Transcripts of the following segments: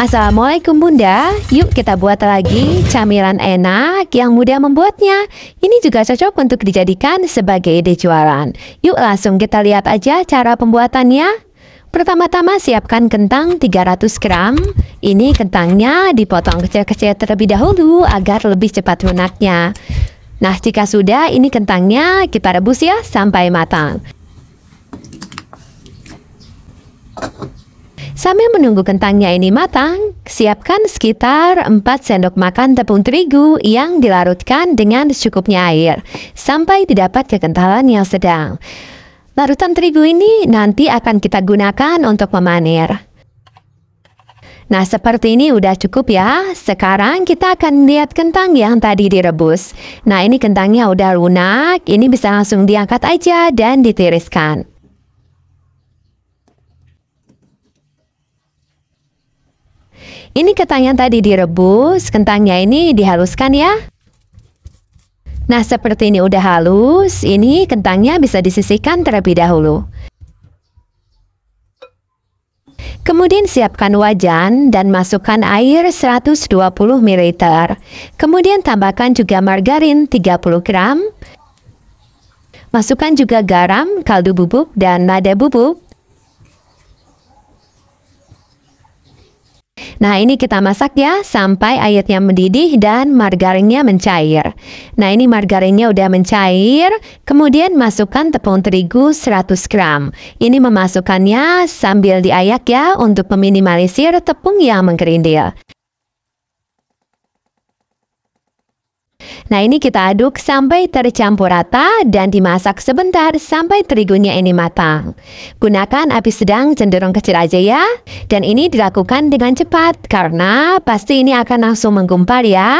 Assalamualaikum Bunda, yuk kita buat lagi camilan enak yang mudah membuatnya. Ini juga cocok untuk dijadikan sebagai ide jualan. Yuk langsung kita lihat aja cara pembuatannya. Pertama-tama siapkan kentang 300 gram. Ini kentangnya dipotong kecil-kecil terlebih dahulu agar lebih cepat lunaknya. Nah, jika sudah ini kentangnya kita rebus ya sampai matang. Sambil menunggu kentangnya ini matang, siapkan sekitar 4 sendok makan tepung terigu yang dilarutkan dengan secukupnya air, sampai didapat kekentalan yang sedang. Larutan terigu ini nanti akan kita gunakan untuk memanir. Nah, seperti ini udah cukup ya. Sekarang kita akan lihat kentang yang tadi direbus. Nah, ini kentangnya udah lunak, ini bisa langsung diangkat aja dan ditiriskan. Ini kentangnya tadi direbus, kentangnya ini dihaluskan ya. Nah, seperti ini udah halus, ini kentangnya bisa disisihkan terlebih dahulu. Kemudian siapkan wajan dan masukkan air 120 ml. Kemudian tambahkan juga margarin 30 gram. Masukkan juga garam, kaldu bubuk, dan lada bubuk. Nah ini kita masak ya sampai airnya mendidih dan margarinnya mencair. Nah ini margarinnya udah mencair, kemudian masukkan tepung terigu 100 gram. Ini memasukkannya sambil diayak ya untuk meminimalisir tepung yang mengkerindil. Nah ini kita aduk sampai tercampur rata dan dimasak sebentar sampai terigunya ini matang. Gunakan api sedang cenderung kecil aja ya. Dan ini dilakukan dengan cepat karena pasti ini akan langsung menggumpal ya.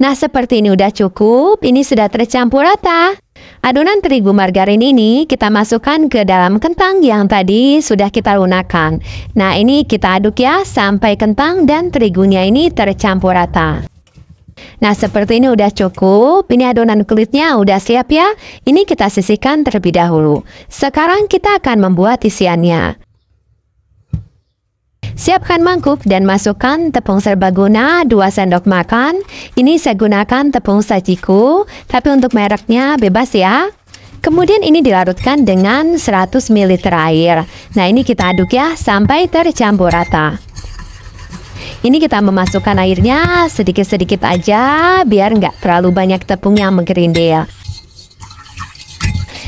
Nah seperti ini udah cukup, ini sudah tercampur rata. Adonan terigu margarin ini kita masukkan ke dalam kentang yang tadi sudah kita lunakan. Nah ini kita aduk ya sampai kentang dan terigunya ini tercampur rata. Nah, seperti ini udah cukup. Ini adonan kulitnya udah siap ya. Ini kita sisihkan terlebih dahulu. Sekarang kita akan membuat isiannya. Siapkan mangkuk dan masukkan tepung serbaguna 2 sendok makan. Ini saya gunakan tepung sajiku, tapi untuk mereknya bebas ya. Kemudian ini dilarutkan dengan 100 ml air. Nah, ini kita aduk ya sampai tercampur rata. Ini kita memasukkan airnya sedikit-sedikit aja biar nggak terlalu banyak tepung yang menggerindil.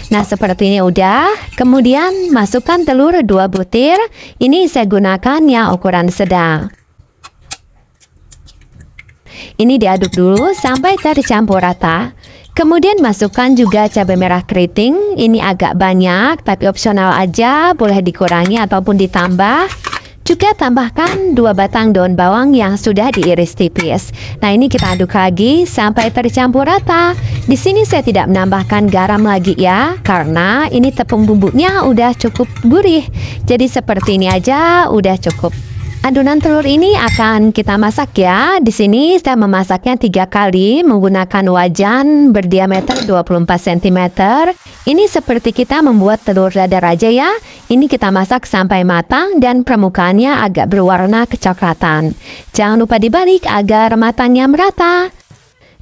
Nah seperti ini udah Kemudian masukkan telur 2 butir Ini saya gunakan yang ukuran sedang Ini diaduk dulu sampai tercampur rata Kemudian masukkan juga cabai merah keriting, ini agak banyak tapi opsional aja, boleh dikurangi ataupun ditambah. Juga tambahkan dua batang daun bawang yang sudah diiris tipis. Nah, ini kita aduk lagi sampai tercampur rata. Di sini saya tidak menambahkan garam lagi ya, karena ini tepung bumbunya udah cukup gurih. Jadi seperti ini aja udah cukup. Adonan telur ini akan kita masak ya. Di sini saya memasaknya tiga kali menggunakan wajan berdiameter 24 cm. Ini seperti kita membuat telur dadar aja ya. Ini kita masak sampai matang dan permukaannya agak berwarna kecoklatan. Jangan lupa dibalik agar matangnya merata.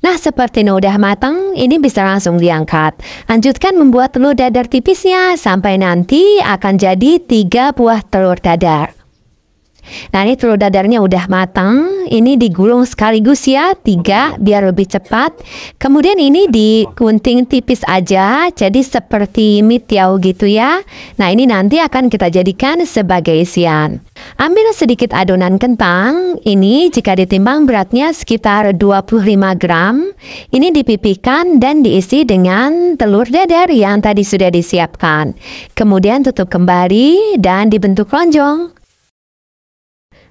Nah, seperti ini udah matang, ini bisa langsung diangkat. Lanjutkan membuat telur dadar tipisnya sampai nanti akan jadi tiga buah telur dadar. Nah ini telur dadarnya udah matang, ini digulung sekaligus ya, tiga biar lebih cepat. Kemudian ini digunting tipis aja, jadi seperti mie tiao gitu ya. Nah ini nanti akan kita jadikan sebagai isian. Ambil sedikit adonan kentang, ini jika ditimbang beratnya sekitar 25 gram. Ini dipipihkan dan diisi dengan telur dadar yang tadi sudah disiapkan. Kemudian tutup kembali dan dibentuk lonjong.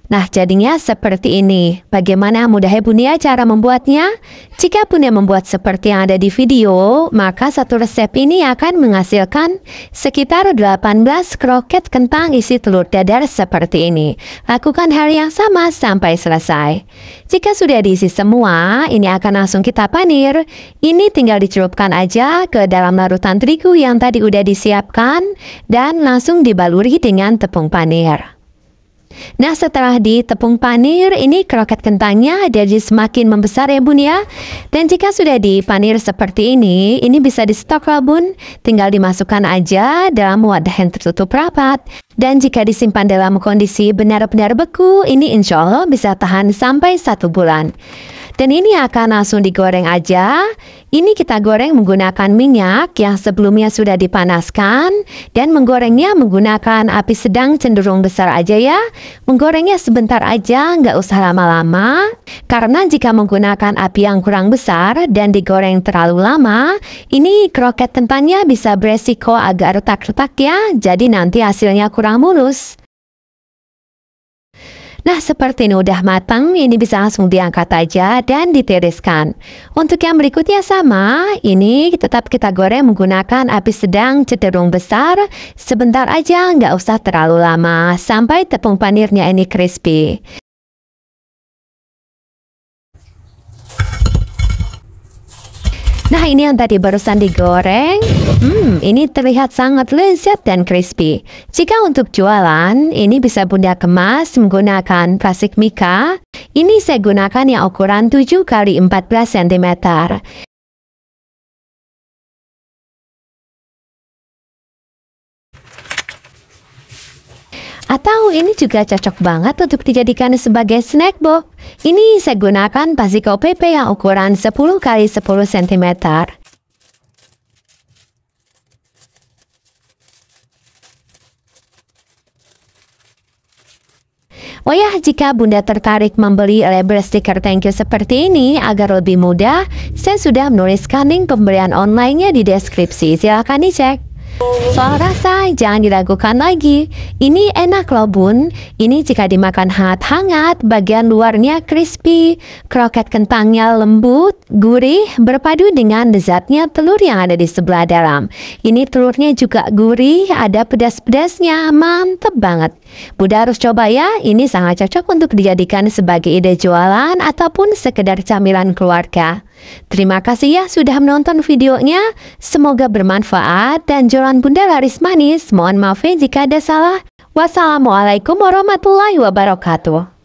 Nah, jadinya seperti ini. Bagaimana mudahnya Bunia cara membuatnya? Jika punya membuat seperti yang ada di video, maka satu resep ini akan menghasilkan sekitar 18 kroket kentang isi telur dadar seperti ini. Lakukan hari yang sama sampai selesai. Jika sudah diisi semua, ini akan langsung kita panir. Ini tinggal dicelupkan aja ke dalam larutan terigu yang tadi udah disiapkan dan langsung dibaluri dengan tepung panir. Nah setelah ditepung panir, ini kroket kentangnya jadi semakin membesar ya bun ya. Dan jika sudah dipanir seperti ini, ini bisa di stok lah bun. Tinggal dimasukkan aja dalam wadah yang tertutup rapat. Dan jika disimpan dalam kondisi benar-benar beku, ini insya Allah bisa tahan sampai satu bulan. Dan ini akan langsung digoreng aja. Ini kita goreng menggunakan minyak yang sebelumnya sudah dipanaskan dan menggorengnya menggunakan api sedang cenderung besar aja ya. Menggorengnya sebentar aja, nggak usah lama-lama. Karena jika menggunakan api yang kurang besar dan digoreng terlalu lama, ini kroket tempatnya bisa beresiko agak retak-retak ya, jadi nanti hasilnya kurang mulus. Nah, seperti ini udah matang, ini bisa langsung diangkat aja dan ditiriskan. Untuk yang berikutnya sama, ini tetap kita goreng menggunakan api sedang cenderung besar. Sebentar aja, nggak usah terlalu lama, sampai tepung panirnya ini crispy. Nah ini yang tadi barusan digoreng Hmm ini terlihat sangat lezat dan crispy Jika untuk jualan ini bisa bunda kemas menggunakan plastik mika Ini saya gunakan yang ukuran 7 x 14 cm Atau ini juga cocok banget untuk dijadikan sebagai snack box ini saya gunakan basiko PP yang ukuran 10 kali 10 cm. Oh ya, jika Bunda tertarik membeli label stiker thank you seperti ini agar lebih mudah, saya sudah menulis link pemberian online-nya di deskripsi. Silahkan dicek. Soal rasa, jangan diragukan lagi. Ini enak loh bun. Ini jika dimakan hangat-hangat, bagian luarnya crispy, kroket kentangnya lembut, gurih, berpadu dengan lezatnya telur yang ada di sebelah dalam. Ini telurnya juga gurih, ada pedas-pedasnya, mantep banget. Bunda harus coba ya, ini sangat cocok untuk dijadikan sebagai ide jualan ataupun sekedar camilan keluarga. Terima kasih ya sudah menonton videonya, semoga bermanfaat dan jualan obrolan Bunda laris manis. Mohon maaf ya jika ada salah. Wassalamualaikum warahmatullahi wabarakatuh.